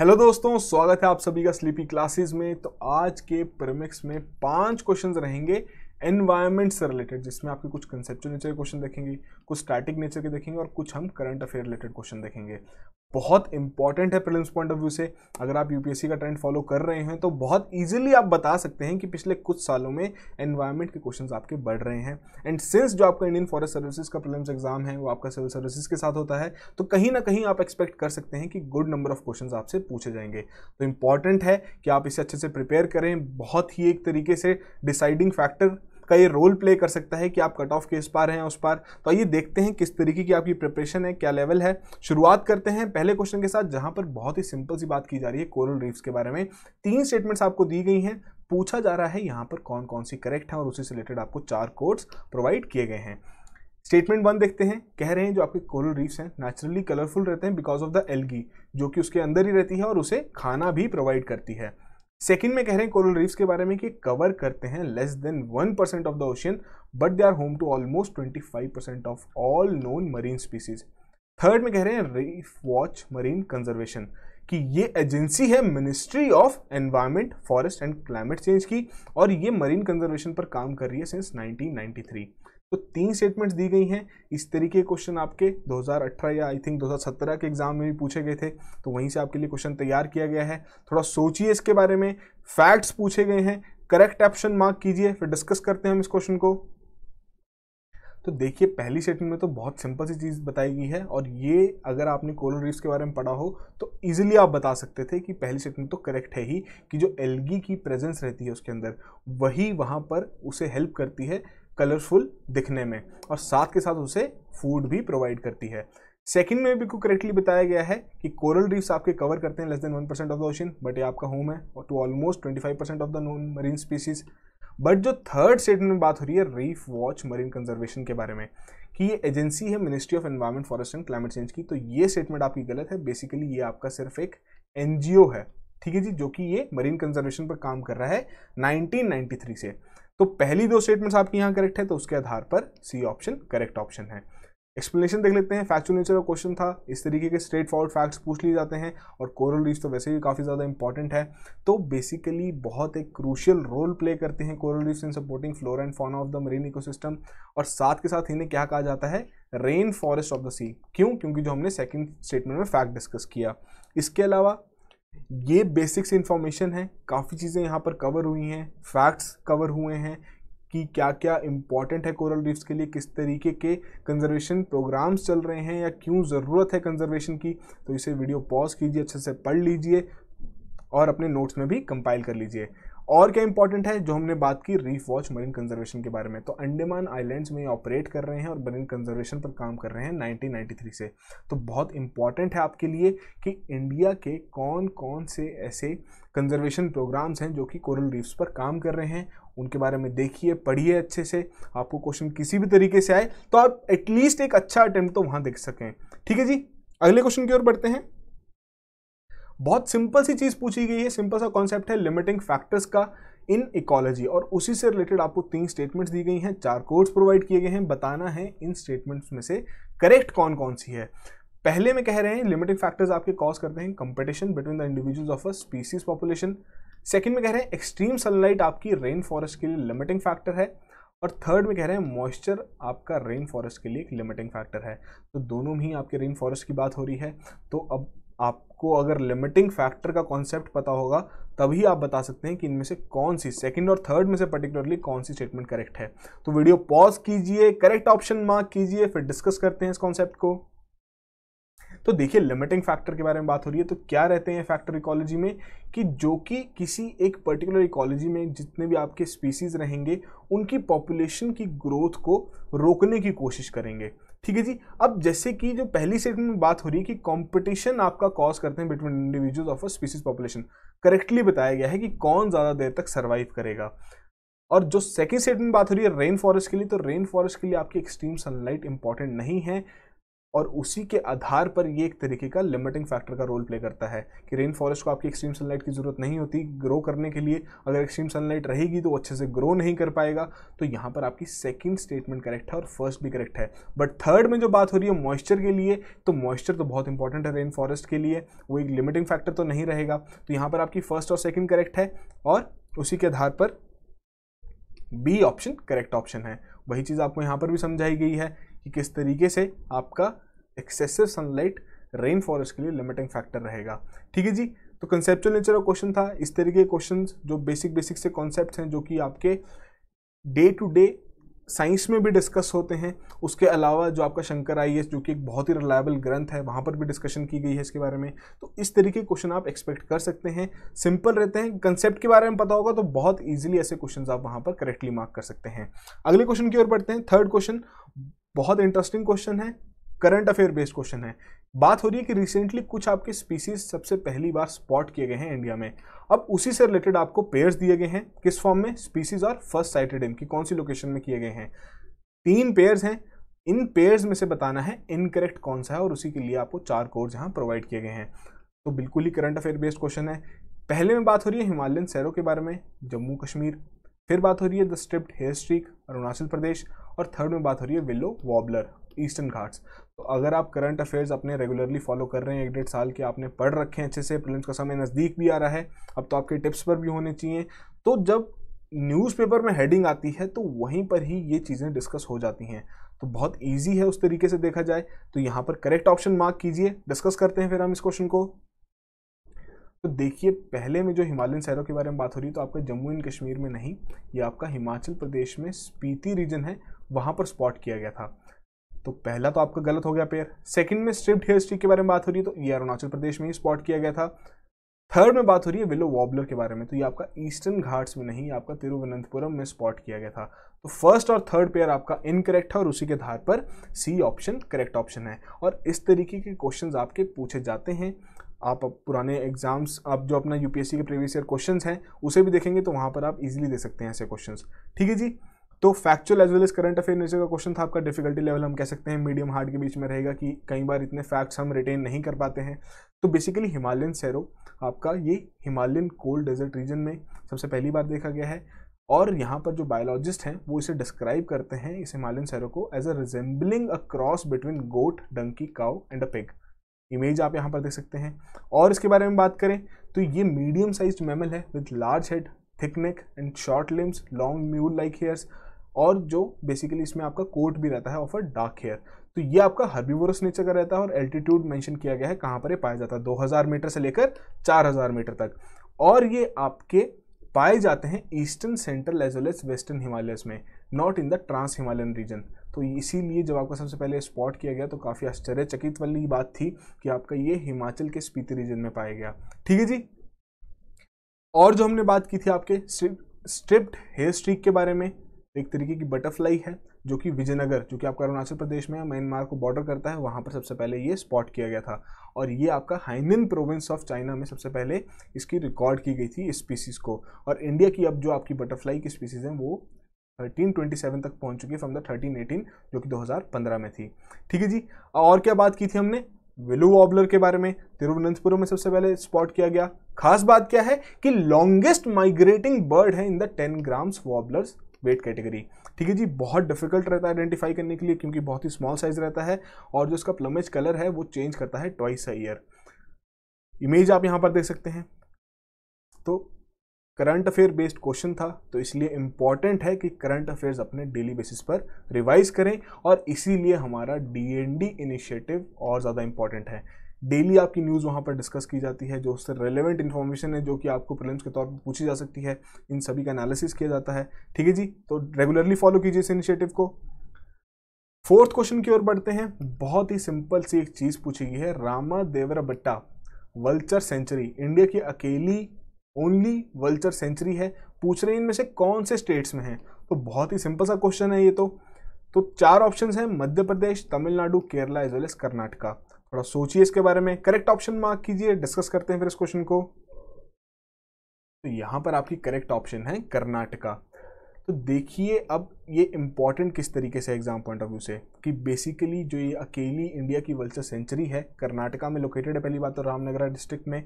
hello दोस्तों स्वागत है आप सभी का स्लीपी क्लासेस में तो आज के प्रेमिक्स में पांच क्वेश्चन रहेंगे एनवायरमेंट से रिलेटेड जिसमें आपके कुछ कंसेप्चुअल नेचर के क्वेश्चन देखेंगे कुछ स्टैटिक नेचर के देखेंगे और कुछ हम करंट अफेयर रिलेटेड क्वेश्चन देखेंगे बहुत इंपॉर्टेंट है प्रिलिम्स पॉइंट ऑफ व्यू से अगर आप यूपीएससी का ट्रेंड फॉलो कर रहे हैं तो बहुत ईजिली आप बता सकते हैं कि पिछले कुछ सालों में एनवायरमेंट के क्वेश्चन आपके बढ़ रहे हैं एंड सिंस जो आपका इंडियन फॉरेस्ट सर्विसेज का प्रिलिम्स एग्जाम है वो आपका सिविल सर्विसेज के साथ होता है तो कहीं ना कहीं आप एक्सपेक्ट कर सकते हैं कि गुड नंबर ऑफ क्वेश्चन आपसे पूछे जाएंगे तो इंपॉर्टेंट है कि आप इसे अच्छे से प्रिपेयर करें बहुत ही एक तरीके से डिसाइडिंग फैक्टर का ये रोल प्ले कर सकता है कि आप कट ऑफ के इस पार हैं उस पार तो आइए देखते हैं किस तरीके की आपकी प्रिपरेशन है क्या लेवल है शुरुआत करते हैं पहले क्वेश्चन के साथ जहां पर बहुत ही सिंपल सी बात की जा रही है कोरल रीफ्स के बारे में तीन स्टेटमेंट्स आपको दी गई हैं पूछा जा रहा है यहाँ पर कौन कौन सी करेक्ट है और उसी से रिलेटेड आपको चार कोड्स प्रोवाइड किए गए हैं स्टेटमेंट वन देखते हैं कह रहे हैं जो आपके कोरल रीफ्स हैं नेचुरली कलरफुल रहते हैं बिकॉज ऑफ द एलगी जो कि उसके अंदर ही रहती है और उसे खाना भी प्रोवाइड करती है सेकेंड में कह रहे हैं कोरल रीफ्स के बारे में कि कवर करते हैं less than one percent of the ocean but they are home to almost twenty five percent of all known marine species third में कह रहे हैं रीफ वॉच मरीन कंजर्वेशन कि ये एजेंसी है ministry of environment forest and climate change की और ये मरीन कंजर्वेशन पर काम कर रही है सिंस 1993 तो तीन स्टेटमेंट्स दी गई हैं इस तरीके क्वेश्चन आपके 2018 या आई थिंक 2017 के एग्जाम में भी पूछे गए थे तो वहीं से आपके लिए क्वेश्चन तैयार किया गया है थोड़ा सोचिए इसके बारे में फैक्ट्स पूछे गए हैं करेक्ट ऑप्शन मार्क कीजिए फिर डिस्कस करते हैं हम इस क्वेश्चन को तो देखिए पहली स्टेटमेंट में तो बहुत सिंपल सी चीज़ बताई गई है और ये अगर आपने कोलन रीफ्स के बारे में पढ़ा हो तो इजीली आप बता सकते थे कि पहली स्टेटमेंट तो करेक्ट है ही कि जो एलगी की प्रेजेंस रहती है उसके अंदर वही वहाँ पर उसे हेल्प करती है कलरफुल दिखने में और साथ के साथ उसे फूड भी प्रोवाइड करती है सेकंड में भी को करेक्टली बताया गया है कि कोरल रीफ्स आपके कवर करते हैं less than one percent of the ocean but ये आपका होम है और to almost twenty five percent of the known marine species but जो थर्ड स्टेटमेंट में बात हो रही है रीफ वॉच मरीन कंजर्वेशन के बारे में कि ये एजेंसी है ministry of environment forest and climate change की तो ये स्टेटमेंट आपकी गलत है बेसिकली ये आपका सिर्फ एक एन है ठीक है जी जो कि ये मरीन कंजर्वेशन पर काम कर रहा है 1993 से तो पहली दो स्टेटमेंट्स आपके यहाँ करेक्ट है तो उसके आधार पर सी ऑप्शन करेक्ट ऑप्शन है एक्सप्लेनेशन देख लेते हैं फैक्चुअल नेचर का क्वेश्चन था इस तरीके के स्ट्रेट फॉरवर्ड फैक्ट्स पूछ लिए जाते हैं और कोरल रीफ्स तो वैसे भी काफ़ी ज़्यादा इंपॉर्टेंट है तो बेसिकली बहुत एक क्रूशियल रोल प्ले करते हैं coral reefs in supporting flora and fauna of the marine ecosystem और साथ के साथ इन्हें क्या कहा जाता है rain forest of the sea क्यों क्योंकि जो हमने सेकेंड स्टेटमेंट में फैक्ट डिस्कस किया इसके अलावा ये बेसिक्स इन्फॉर्मेशन है काफ़ी चीज़ें यहाँ पर कवर हुई हैं फैक्ट्स कवर हुए हैं कि क्या क्या इम्पॉर्टेंट है कोरल रीफ्स के लिए किस तरीके के कंजर्वेशन प्रोग्राम्स चल रहे हैं या क्यों ज़रूरत है कंजर्वेशन की तो इसे वीडियो पॉज कीजिए अच्छे से पढ़ लीजिए और अपने नोट्स में भी कंपाइल कर लीजिए और क्या इंपॉर्टेंट है जो हमने बात की रीफ वॉच मरीन कंजर्वेशन के बारे में तो अंडमान आइलैंड्स में ऑपरेट कर रहे हैं और मरीन कंजर्वेशन पर काम कर रहे हैं 1993 से तो बहुत इंपॉर्टेंट है आपके लिए कि इंडिया के कौन कौन से ऐसे कंजर्वेशन प्रोग्राम्स हैं जो कि कोरल रीफ्स पर काम कर रहे हैं उनके बारे में देखिए पढ़िए अच्छे से आपको क्वेश्चन किसी भी तरीके से आए तो आप एटलीस्ट एक अच्छा अटैम्प्ट तो वहाँ देख सकें ठीक है जी अगले क्वेश्चन की ओर बढ़ते हैं बहुत सिंपल सी चीज़ पूछी गई है सिंपल सा कॉन्सेप्ट है लिमिटिंग फैक्टर्स का इन इकोलॉजी और उसी से रिलेटेड आपको तीन स्टेटमेंट्स दी गई हैं चार कोड्स प्रोवाइड किए गए हैं बताना है इन स्टेटमेंट्स में से करेक्ट कौन कौन सी है पहले में कह रहे हैं लिमिटिंग फैक्टर्स आपके कॉज करते हैं competition between the individuals of a species population second में कह रहे हैं एक्सट्रीम सनलाइट आपकी रेन फॉरेस्ट के लिए लिमिटिंग फैक्टर है और थर्ड में कह रहे हैं मॉइस्चर आपका रेन फॉरेस्ट के लिए एक लिमिटिंग फैक्टर है तो दोनों में ही आपके रेन फॉरेस्ट की बात हो रही है तो अब आपको अगर लिमिटिंग फैक्टर का कॉन्सेप्ट पता होगा तभी आप बता सकते हैं कि इनमें से कौन सी सेकंड और थर्ड में से पर्टिकुलरली कौन सी स्टेटमेंट करेक्ट है तो वीडियो पॉज कीजिए करेक्ट ऑप्शन मार्क कीजिए फिर डिस्कस करते हैं इस कॉन्सेप्ट को तो देखिए लिमिटिंग फैक्टर के बारे में बात हो रही है तो क्या रहते हैं फैक्टर इकोलॉजी में कि जो कि किसी एक पर्टिकुलर इकोलॉजी में जितने भी आपके स्पीसीज रहेंगे उनकी पॉपुलेशन की ग्रोथ को रोकने की कोशिश करेंगे ठीक है जी अब जैसे कि जो पहली स्टेटमेंट में बात हो रही है कि कंपटीशन आपका कॉज करते हैं between individuals of a species population correctly बताया गया है कि कौन ज़्यादा देर तक सर्वाइव करेगा और जो सेकेंड स्टेटमेंट बात हो रही है रेन फॉरेस्ट के लिए तो रेन फॉरेस्ट के लिए आपकी एक्सट्रीम सनलाइट इंपॉर्टेंट नहीं है और उसी के आधार पर ये एक तरीके का लिमिटिंग फैक्टर का रोल प्ले करता है कि रेन फॉरेस्ट को आपकी एक्सट्रीम सनलाइट की ज़रूरत नहीं होती ग्रो करने के लिए अगर एक्सट्रीम सनलाइट रहेगी तो अच्छे से ग्रो नहीं कर पाएगा तो यहाँ पर आपकी सेकेंड स्टेटमेंट करेक्ट है और फर्स्ट भी करेक्ट है बट थर्ड में जो बात हो रही है मॉइस्चर के लिए तो मॉइस्चर तो बहुत इंपॉर्टेंट है रेन फॉरेस्ट के लिए वो एक लिमिटिंग फैक्टर तो नहीं रहेगा तो यहाँ पर आपकी फर्स्ट और सेकेंड करेक्ट है और उसी के आधार पर बी ऑप्शन करेक्ट ऑप्शन है वही चीज़ आपको यहाँ पर भी समझाई गई है कि किस तरीके से आपका एक्सेसिव सनलाइट रेन फॉरेस्ट के लिए लिमिटिंग फैक्टर रहेगा ठीक है जी तो कंसेप्चुअल नेचर का क्वेश्चन था इस तरीके के क्वेश्चन जो बेसिक बेसिक से कॉन्सेप्ट हैं जो कि आपके डे टू डे साइंस में भी डिस्कस होते हैं उसके अलावा जो आपका शंकर आई जो कि एक बहुत ही रिलायबल ग्रंथ है वहाँ पर भी डिस्कशन की गई है इसके बारे में तो इस तरीके के क्वेश्चन आप एक्सपेक्ट कर सकते हैं सिंपल रहते हैं कंसेप्ट के बारे में पता होगा तो बहुत ईजिली ऐसे क्वेश्चन आप वहाँ पर करेक्टली मार्क कर सकते हैं अगले क्वेश्चन की ओर बढ़ते हैं थर्ड क्वेश्चन बहुत इंटरेस्टिंग क्वेश्चन है करंट अफेयर बेस्ड क्वेश्चन है बात हो रही है कि रिसेंटली कुछ आपके स्पीसीज सबसे पहली बार स्पॉट किए गए हैं इंडिया में अब उसी से रिलेटेड आपको पेयर्स दिए गए हैं किस फॉर्म में स्पीसीज और फर्स्ट साइटेड एम की कौन सी लोकेशन में किए गए हैं तीन पेयर्स हैं इन पेयर्स में से बताना है इनकरेक्ट कौन सा है और उसी के लिए आपको चार कोर्स यहाँ प्रोवाइड किए गए हैं तो बिल्कुल ही करंट अफेयर बेस्ड क्वेश्चन है पहले में बात हो रही है हिमालयन सैरो के बारे में जम्मू कश्मीर फिर बात हो रही है the striped hair streak Arunachal Pradesh और थर्ड में बात हो रही है विलो वॉबलर ईस्टर्न घाट्स तो अगर आप करंट अफेयर्स अपने रेगुलरली फॉलो कर रहे हैं एक डेढ़ साल के आपने पढ़ रखे हैं अच्छे से प्रिलिम्स का समय नज़दीक भी आ रहा है अब तो आपके टिप्स पर भी होने चाहिए तो जब न्यूज़पेपर में हेडिंग आती है तो वहीं पर ही ये चीज़ें डिस्कस हो जाती हैं तो बहुत ईजी है उस तरीके से देखा जाए तो यहाँ पर करेक्ट ऑप्शन मार्क कीजिए डिस्कस करते हैं फिर हम इस क्वेश्चन को तो देखिए पहले में जो हिमालयन शहरों के बारे में बात हो रही है तो आपका जम्मू एंड कश्मीर में नहीं ये आपका हिमाचल प्रदेश में स्पीति रीजन है वहाँ पर स्पॉट किया गया था तो पहला तो आपका गलत हो गया पेयर सेकंड में स्ट्रिप्ट हेयर स्ट्रिक के बारे में बात हो रही है तो ये अरुणाचल प्रदेश में ही स्पॉट किया गया था थर्ड में बात हो रही है विलो वॉबलर के बारे में तो ये आपका ईस्टर्न घाट्स में नहीं आपका तिरुवनंतपुरम में स्पॉट किया गया था तो फर्स्ट और थर्ड पेयर आपका इनकरेक्ट है और उसी के आधार पर सी ऑप्शन करेक्ट ऑप्शन है और इस तरीके के क्वेश्चन आपके पूछे जाते हैं आप पुराने एग्जाम्स आप जो अपना यूपीएससी के प्रीवियस ईयर क्वेश्चंस हैं उसे भी देखेंगे तो वहाँ पर आप इजीली दे सकते हैं ऐसे क्वेश्चंस ठीक है जी तो factual as well as current affair nature का क्वेश्चन था आपका डिफिकल्टी लेवल हम कह सकते हैं मीडियम हार्ड के बीच में रहेगा कि कई बार इतने फैक्ट्स हम रिटेन नहीं कर पाते हैं तो बेसिकली हिमालयन सैरो आपका ये हिमालयन कोल्ड डेजर्ट रीजन में सबसे पहली बार देखा गया है और यहाँ पर जो बायोलॉजिस्ट हैं वो इसे डिस्क्राइब करते हैं इस हिमालयन सैरो को as a resembling a cross between goat donkey cow and a pig image आप यहाँ पर देख सकते हैं और इसके बारे में बात करें तो ये मीडियम साइज मेमल है with large head thick neck and short limbs long mule like hairs और जो बेसिकली इसमें आपका कोट भी रहता है ऑफ अ डार्क हेयर तो ये आपका हर्बीवोरस नेचर का रहता है और एल्टीट्यूड मेंशन किया गया है कहाँ पर ये पाया जाता है 2000 मीटर से लेकर 4000 मीटर तक और ये आपके पाए जाते हैं eastern central as well as western Himalayas में not in the trans Himalayan region तो इसीलिए जब आपका सबसे पहले स्पॉट किया गया तो काफ़ी आश्चर्यचकित वाली बात थी कि आपका ये हिमाचल के स्पीति रीजन में पाया गया ठीक है जी और जो हमने बात की थी आपके स्ट्रिप्ट हेयर स्ट्रीक के बारे में एक तरीके की बटरफ्लाई है जो कि विजयनगर जो कि आपका अरुणाचल प्रदेश में म्यांमार को बॉर्डर करता है वहाँ पर सबसे पहले ये स्पॉट किया गया था और ये आपका हाइनिन प्रोविंस ऑफ चाइना में सबसे पहले इसकी रिकॉर्ड की गई थी इस स्पीसीज़ को और इंडिया की अब जो आपकी बटरफ्लाई की स्पीसीज़ हैं वो 1327 तक पहुंच चुकी है फ्रॉम द 1318 जो कि 2015 में थी ठीक है जी और क्या बात की थी हमने विलू वॉबलर के बारे में तिरुवनंतपुरम में सबसे पहले स्पॉट किया गया खास बात क्या है कि लॉन्गेस्ट माइग्रेटिंग बर्ड है in the 10 grams warblers weight category ठीक है जी बहुत डिफिकल्ट रहता है आइडेंटिफाई करने के लिए क्योंकि बहुत ही स्मॉल साइज रहता है और जो इसका प्लमेज कलर है वो चेंज करता है ट्वाइस अ ईयर इमेज आप यहाँ पर देख सकते हैं तो करंट अफेयर बेस्ड क्वेश्चन था तो इसलिए इम्पॉर्टेंट है कि करंट अफेयर्स अपने डेली बेसिस पर रिवाइज करें और इसीलिए हमारा डी एन डी इनिशिएटिव और ज़्यादा इम्पॉर्टेंट है डेली आपकी न्यूज़ वहाँ पर डिस्कस की जाती है जो उससे रेलिवेंट इन्फॉर्मेशन है जो कि आपको प्रिलिम्स के तौर पर पूछी जा सकती है इन सभी का एनालिसिस किया जाता है ठीक है जी तो रेगुलरली फॉलो कीजिए इस इनिशिएटिव को फोर्थ क्वेश्चन की ओर बढ़ते हैं बहुत ही सिंपल सी एक चीज़ पूछी गई है रामा देवरा बट्टा वल्चर सेंचुरी इंडिया की अकेली ओनली वल्चर सेंचुरी है पूछ रहे हैं इनमें से कौन से स्टेट्स में है तो बहुत ही सिंपल सा क्वेश्चन है ये तो तो चार ऑप्शन हैं Madhya Pradesh Tamil Nadu Kerala as well as Karnataka थोड़ा सोचिए इसके बारे में करेक्ट ऑप्शन मार्क कीजिए डिस्कस करते हैं फिर इस क्वेश्चन को तो यहाँ पर आपकी करेक्ट ऑप्शन है कर्नाटका तो देखिए अब ये इंपॉर्टेंट किस तरीके से एग्जाम पॉइंट ऑफ व्यू से कि बेसिकली जो ये अकेली इंडिया की वर्ल्ड सेंचुरी है कर्नाटका में लोकेटेड है पहली बात तो रामनगरा डिस्ट्रिक्ट में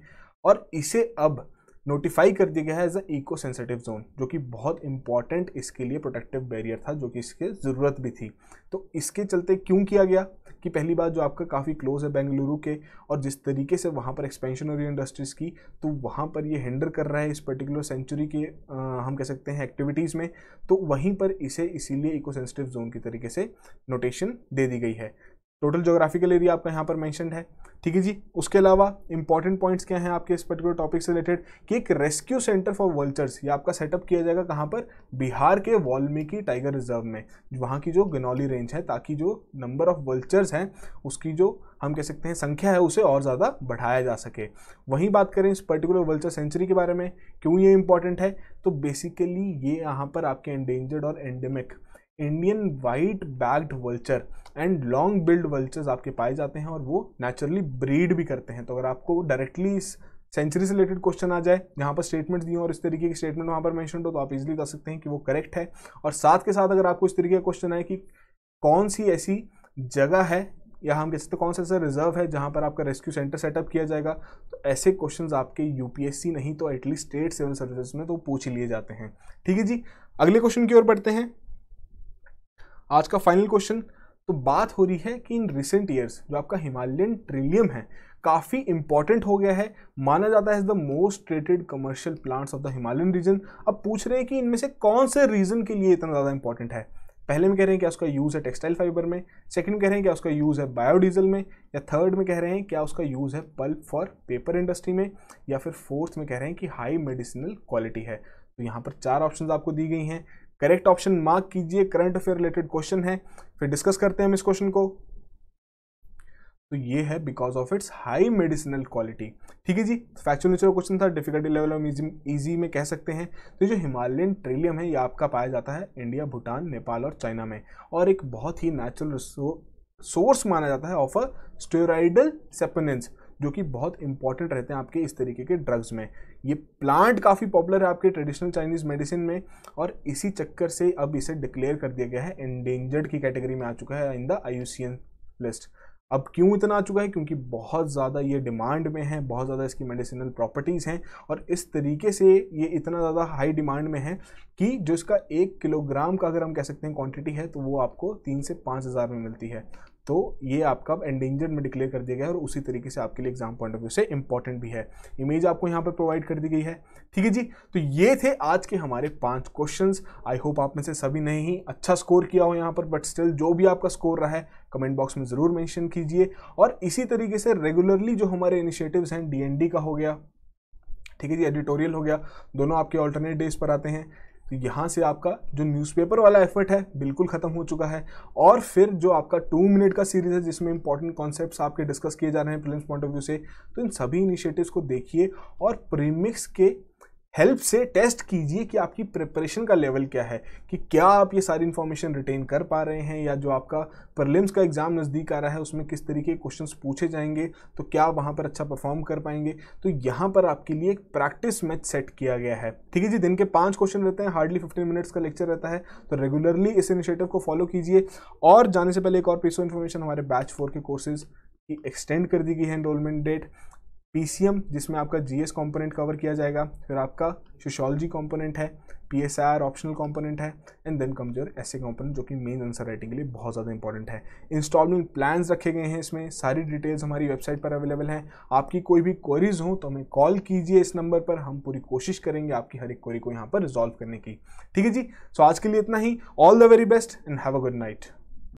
और इसे अब नोटिफाई कर दिया गया है as a eco sensitive zone जो कि बहुत इंपॉर्टेंट इसके लिए प्रोटेक्टिव बैरियर था जो कि इसके ज़रूरत भी थी तो इसके चलते क्यों किया गया कि पहली बात जो आपका काफ़ी क्लोज है बेंगलुरु के और जिस तरीके से वहाँ पर एक्सपेंशन हो रही है इंडस्ट्रीज़ की तो वहाँ पर ये हैंडल कर रहा है इस पर्टिकुलर सेंचुरी के आ, हम कह सकते हैं एक्टिविटीज़ में तो वहीं पर इसे इसीलिए इको सेंसिटिव जोन की तरीके से नोटेशन दे दी गई है टोटल जोग्राफिकल एरिया आपका यहाँ पर मैंशन है ठीक है जी उसके अलावा इंपॉर्टेंट पॉइंट्स क्या हैं आपके इस पर्टिकुलर टॉपिक से रिलेटेड कि एक रेस्क्यू सेंटर फॉर वल्चर्स ये आपका सेटअप किया जाएगा कहाँ पर बिहार के वाल्मीकि टाइगर रिजर्व में वहाँ की जो गनौली रेंज है ताकि जो नंबर ऑफ वल्चर्स हैं उसकी जो हम कह सकते हैं संख्या है उसे और ज़्यादा बढ़ाया जा सके वहीं बात करें इस पर्टिकुलर वल्चर सेंचुरी के बारे में क्यों ये इंपॉर्टेंट है तो बेसिकली ये यहाँ पर आपके एंडेंजर्ड और endemic Indian white backed vulture and long billed vultures आपके पाए जाते हैं और वो नेचुरली ब्रीड भी करते हैं तो अगर आपको डायरेक्टली इस सेंचुरी से रिलेटेड क्वेश्चन आ जाए यहाँ पर स्टेटमेंट्स दिए और इस तरीके की स्टेटमेंट वहाँ पर मैंशन हो तो आप इजिली कर सकते हैं कि वो करेक्ट है और साथ के साथ अगर आपको इस तरीके का क्वेश्चन आए कि कौन सी ऐसी जगह है या हम कह सकते कौन सा ऐसा रिजर्व है जहाँ पर आपका रेस्क्यू सेंटर सेटअप किया जाएगा तो ऐसे क्वेश्चन आपके यू नहीं तो एटलीस्ट स्टेट सिविल सर्विसेज में तो पूछ लिए जाते हैं ठीक है जी अगले क्वेश्चन की ओर बढ़ते हैं आज का फाइनल क्वेश्चन तो बात हो रही है कि इन रिसेंट ईयर्स जो आपका हिमालयन ट्रिलियम है काफ़ी इंपॉर्टेंट हो गया है माना जाता है is the most traded commercial plants of the Himalayan region अब पूछ रहे हैं कि इनमें से कौन से रीजन के लिए इतना ज़्यादा इंपॉर्टेंट है पहले में कह रहे हैं क्या उसका यूज़ है टेक्सटाइल फाइबर में सेकंड कह रहे हैं क्या उसका यूज़ है बायोडीजल में या थर्ड में कह रहे हैं क्या उसका यूज़ है पल्प फॉर पेपर इंडस्ट्री में या फिर फोर्थ में कह रहे हैं कि हाई मेडिसिनल क्वालिटी है तो यहाँ पर चार ऑप्शन आपको दी गई हैं करेक्ट ऑप्शन मार्क कीजिए करंट अफेयर रिलेटेड क्वेश्चन है फिर डिस्कस करते हैं हम इस क्वेश्चन को तो ये है because of its high medicinal quality ठीक है जी फैक्चुअल नेचर क्वेश्चन था डिफिकल्टी लेवल हम इजी में कह सकते हैं तो जो हिमालयन ट्रेलियम है ये आपका पाया जाता है इंडिया भूटान नेपाल और चाइना में और एक बहुत ही नेचुरल सोर्स माना जाता है ऑफ अ स्टेराइडल सेपनेंस जो कि बहुत इंपॉर्टेंट रहते हैं आपके इस तरीके के ड्रग्स में ये प्लांट काफ़ी पॉपुलर है आपके ट्रेडिशनल चाइनीज़ मेडिसिन में और इसी चक्कर से अब इसे डिक्लेयर कर दिया गया है एंडेंजर्ड की कैटेगरी में आ चुका है इन द आयुसियन लिस्ट अब क्यों इतना आ चुका है क्योंकि बहुत ज़्यादा ये डिमांड में है बहुत ज़्यादा इसकी मेडिसिनल प्रॉपर्टीज़ हैं और इस तरीके से ये इतना ज़्यादा हाई डिमांड में है कि जो इसका एक किलोग्राम का अगर हम कह सकते हैं क्वांटिटी है तो वो आपको तीन से पाँच हज़ार में मिलती है तो ये आपका एंडेंजर्ड में डिक्लेयर कर दिया गया है और उसी तरीके से आपके लिए एग्जाम पॉइंट ऑफ व्यू से इंपॉर्टेंट भी है इमेज आपको यहाँ पर प्रोवाइड कर दी गई है ठीक है जी तो ये थे आज के हमारे पांच क्वेश्चंस आई होप आप में से सभी ने ही अच्छा स्कोर किया हो यहाँ पर बट स्टिल जो भी आपका स्कोर रहा है कमेंट बॉक्स में ज़रूर मैंशन कीजिए और इसी तरीके से रेगुलरली जो हमारे इनिशिएटिव हैं डी का हो गया ठीक है जी एडिटोरियल हो गया दोनों आपके ऑल्टरनेट डेज पर आते हैं तो यहाँ से आपका जो न्यूज़पेपर वाला एफर्ट है बिल्कुल ख़त्म हो चुका है और फिर जो आपका टू मिनट का सीरीज है जिसमें इंपॉर्टेंट कॉन्सेप्ट आपके डिस्कस किए जा रहे हैं प्रिलिम्स पॉइंट ऑफ व्यू से तो इन सभी इनिशिएटिव्स को देखिए और प्रीमिक्स के हेल्प से टेस्ट कीजिए कि आपकी प्रिपरेशन का लेवल क्या है कि क्या आप ये सारी इन्फॉर्मेशन रिटेन कर पा रहे हैं या जो आपका प्रलिम्स का एग्ज़ाम नज़दीक आ रहा है उसमें किस तरीके के क्वेश्चन पूछे जाएंगे तो क्या आप वहाँ पर अच्छा परफॉर्म कर पाएंगे तो यहाँ पर आपके लिए एक प्रैक्टिस मैच सेट किया गया है ठीक है जी दिन के पाँच क्वेश्चन रहते हैं हार्डली फिफ्टीन मिनट्स का लेक्चर रहता है तो रेगुलरली इस इनिशिएटिव को फॉलो कीजिए और जाने से पहले एक और पीस ऑफ इन्फॉर्मेशन हमारे बैच फोर के कोर्सेज़ की एक्सटेंड कर दी गई है एनरोलमेंट डेट पीसीएम जिसमें आपका जीएस कंपोनेंट कवर किया जाएगा फिर आपका सोशोलॉजी कंपोनेंट है पीएसआर ऑप्शनल कंपोनेंट है एंड देन कमजोर ऐसे कंपोनेंट जो कि मेन आंसर राइटिंग के लिए बहुत ज़्यादा इंपॉर्टेंट है इंस्टॉलमेंट प्लान्स रखे गए हैं इसमें सारी डिटेल्स हमारी वेबसाइट पर अवेलेबल हैं आपकी कोई भी क्वेरीज हो तो हमें कॉल कीजिए इस नंबर पर हम पूरी कोशिश करेंगे आपकी हर एक क्वेरी को यहाँ पर रिजॉल्व करने की ठीक है जी सो so, आज के लिए इतना ही all the very best and have a good night